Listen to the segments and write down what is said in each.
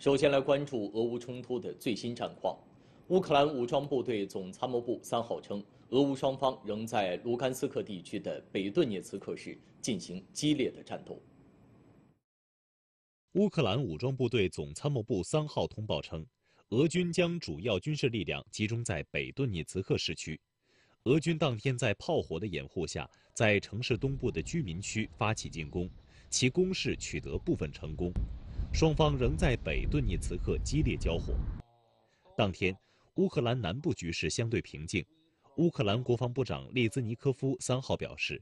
首先来关注俄乌冲突的最新战况。乌克兰武装部队总参谋部三号称，俄乌双方仍在卢甘斯克地区的北顿涅茨克市进行激烈的战斗。乌克兰武装部队总参谋部三号通报称，俄军将主要军事力量集中在北顿涅茨克市区。俄军当天在炮火的掩护下，在城市东部的居民区发起进攻，其攻势取得部分成功。双方仍在北顿涅茨克激烈交火。当天，乌克兰南部局势相对平静。乌克兰国防部长列兹尼科夫三号表示，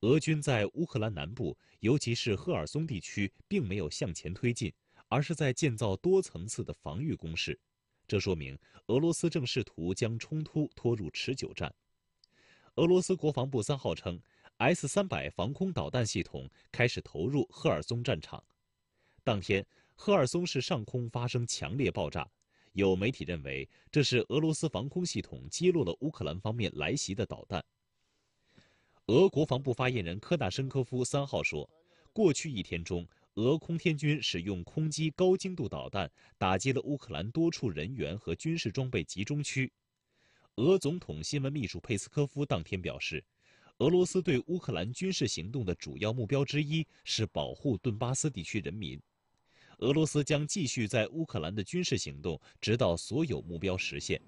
俄军在乌克兰南部，尤其是赫尔松地区，并没有向前推进，而是在建造多层次的防御工事。这说明俄罗斯正试图将冲突拖入持久战。俄罗斯国防部三号称，S-300 防空导弹系统开始投入赫尔松战场。当天，赫尔松市上空发生强烈爆炸，有媒体认为这是俄罗斯防空系统击落了乌克兰方面来袭的导弹。俄国防部发言人科纳申科夫三号说，过去一天中，俄空天军使用空基高精度导弹打击了乌克兰多处人员和军事装备集中区。俄总统新闻秘书佩斯科夫当天表示，俄罗斯对乌克兰军事行动的主要目标之一是保护顿巴斯地区人民。俄罗斯将继续在乌克兰的军事行动，直到所有目标实现。